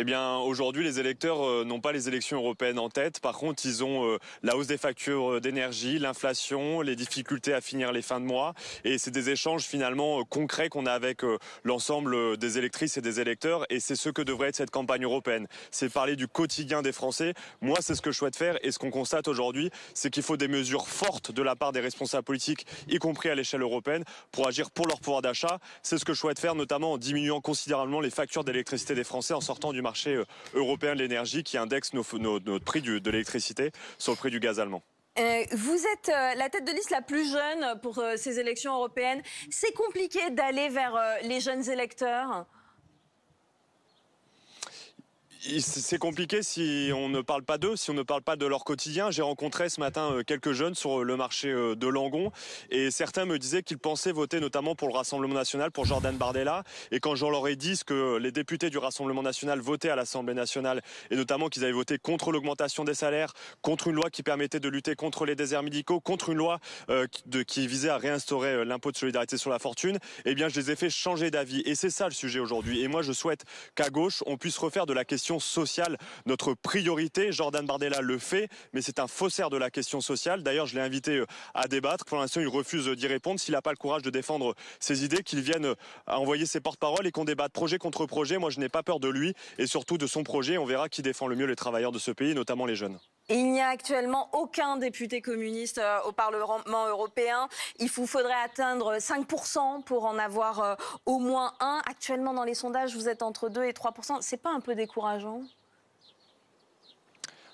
Eh bien, aujourd'hui, les électeurs euh, n'ont pas les élections européennes en tête. Par contre, ils ont euh, la hausse des factures euh, d'énergie, l'inflation, les difficultés à finir les fins de mois. Et c'est des échanges finalement concrets qu'on a avec l'ensemble des électrices et des électeurs. Et c'est ce que devrait être cette campagne européenne. C'est parler du quotidien des Français. Moi, c'est ce que je souhaite faire. Et ce qu'on constate aujourd'hui, c'est qu'il faut des mesures fortes de la part des responsables politiques, y compris à l'échelle européenne, pour agir pour leur pouvoir d'achat. C'est ce que je souhaite faire, notamment en diminuant considérablement les factures d'électricité des Français en sortant du marché marché euh, européen de l'énergie qui indexe nos, notre prix de l'électricité sur le prix du gaz allemand. Euh, vous êtes euh, la tête de liste la plus jeune pour ces élections européennes. C'est compliqué d'aller vers les jeunes électeurs c'est compliqué si on ne parle pas d'eux, si on ne parle pas de leur quotidien. J'ai rencontré ce matin euh, quelques jeunes sur euh, le marché euh, de Langon et certains me disaient qu'ils pensaient voter notamment pour le Rassemblement national, pour Jordan Bardella. Et quand je leur ai dit que les députés du Rassemblement national votaient à l'Assemblée nationale et notamment qu'ils avaient voté contre l'augmentation des salaires, contre une loi qui permettait de lutter contre les déserts médicaux, contre une loi qui visait à réinstaurer l'impôt de solidarité sur la fortune, eh bien je les ai fait changer d'avis. Et c'est ça le sujet aujourd'hui. Et moi je souhaite qu'à gauche on puisse refaire de la question sociale notre priorité. Jordan Bardella le fait, mais c'est un faussaire de la question sociale. D'ailleurs, je l'ai invité euh, à débattre. Pour l'instant, il refuse d'y répondre. S'il n'a pas le courage de défendre ses idées, qu'il vienne euh, envoyer ses porte-paroles et qu'on débatte projet contre projet. Moi, je n'ai pas peur de lui et surtout de son projet. On verra qui défend le mieux les travailleurs de ce pays, notamment les jeunes il n'y a actuellement aucun député communiste euh, au Parlement européen. Il vous faudrait atteindre 5% pour en avoir euh, au moins un. Actuellement, dans les sondages, vous êtes entre 2 et 3%. C'est pas un peu décourageant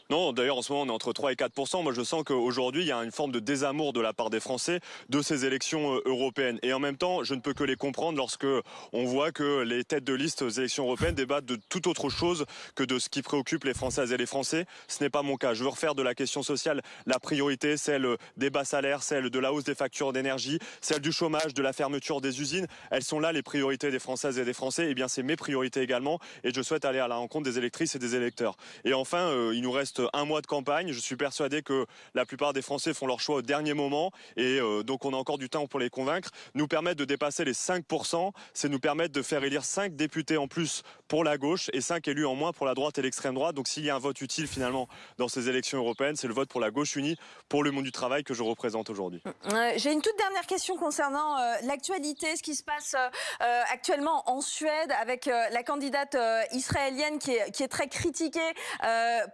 non, d'ailleurs, en ce moment, on est entre 3 et 4 Moi, je sens qu'aujourd'hui, il y a une forme de désamour de la part des Français de ces élections euh, européennes. Et en même temps, je ne peux que les comprendre lorsque on voit que les têtes de liste aux élections européennes débattent de tout autre chose que de ce qui préoccupe les Françaises et les Français. Ce n'est pas mon cas. Je veux refaire de la question sociale la priorité, celle des bas salaires, celle de la hausse des factures d'énergie, celle du chômage, de la fermeture des usines. Elles sont là les priorités des Françaises et des Français. Eh bien, c'est mes priorités également. Et je souhaite aller à la rencontre des électrices et des électeurs. Et enfin, euh, il nous reste un mois de campagne. Je suis persuadé que la plupart des Français font leur choix au dernier moment et euh, donc on a encore du temps pour les convaincre. Nous permettre de dépasser les 5%, c'est nous permettre de faire élire 5 députés en plus pour la gauche et 5 élus en moins pour la droite et l'extrême droite. Donc s'il y a un vote utile finalement dans ces élections européennes, c'est le vote pour la gauche unie, pour le monde du travail que je représente aujourd'hui. Mm, mm. Euh, j'ai une toute dernière question concernant euh, l'actualité, ce qui se passe euh, actuellement en Suède avec la candidate israélienne qui est, très critiquée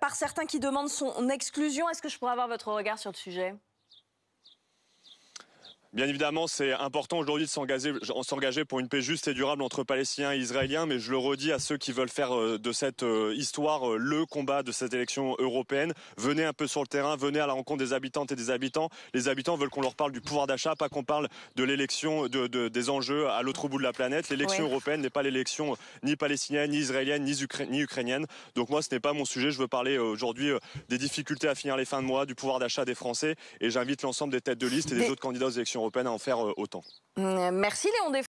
par certains qui demandent son exclusion. Est-ce que je pourrais avoir votre regard sur le sujet Bien évidemment, c'est important aujourd'hui de s'engager pour une paix juste et durable entre Palestiniens et Israéliens, mais je le redis à ceux qui veulent faire euh, de cette euh, histoire euh, le combat de cette élection européenne. Venez un peu sur le terrain, venez à la rencontre des habitantes et des habitants. Les habitants veulent qu'on leur parle du pouvoir d'achat, pas qu'on parle de l'élection, de, des enjeux à l'autre bout de la planète. L'élection européenne n'est pas l'élection ni palestinienne, ni israélienne, ni, ukrainienne. Donc moi, ce n'est pas mon sujet. Je veux parler aujourd'hui des difficultés à finir les fins de mois, du pouvoir d'achat des Français, et j'invite l'ensemble des têtes de liste et des autres candidats aux élections européenne à en faire euh, autant. Merci Léon